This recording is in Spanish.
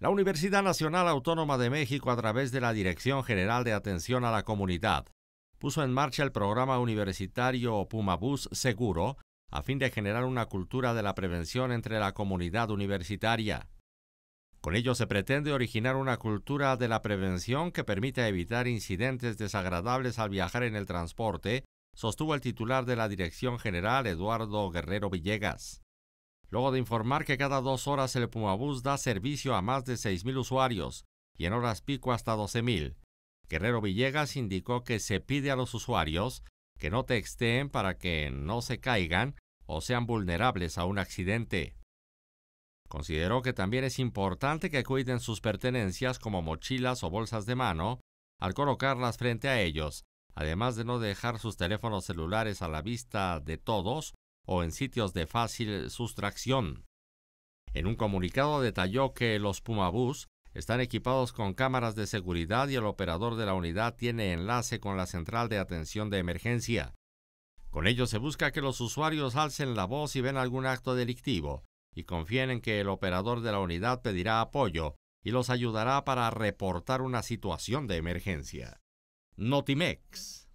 La Universidad Nacional Autónoma de México, a través de la Dirección General de Atención a la Comunidad, puso en marcha el programa universitario Pumabús Seguro, a fin de generar una cultura de la prevención entre la comunidad universitaria. Con ello se pretende originar una cultura de la prevención que permita evitar incidentes desagradables al viajar en el transporte, sostuvo el titular de la Dirección General Eduardo Guerrero Villegas luego de informar que cada dos horas el Pumabús da servicio a más de 6.000 usuarios y en horas pico hasta 12.000. Guerrero Villegas indicó que se pide a los usuarios que no texten para que no se caigan o sean vulnerables a un accidente. Consideró que también es importante que cuiden sus pertenencias como mochilas o bolsas de mano al colocarlas frente a ellos, además de no dejar sus teléfonos celulares a la vista de todos o en sitios de fácil sustracción. En un comunicado detalló que los Pumabús están equipados con cámaras de seguridad y el operador de la unidad tiene enlace con la central de atención de emergencia. Con ello se busca que los usuarios alcen la voz y ven algún acto delictivo y confíen en que el operador de la unidad pedirá apoyo y los ayudará para reportar una situación de emergencia. Notimex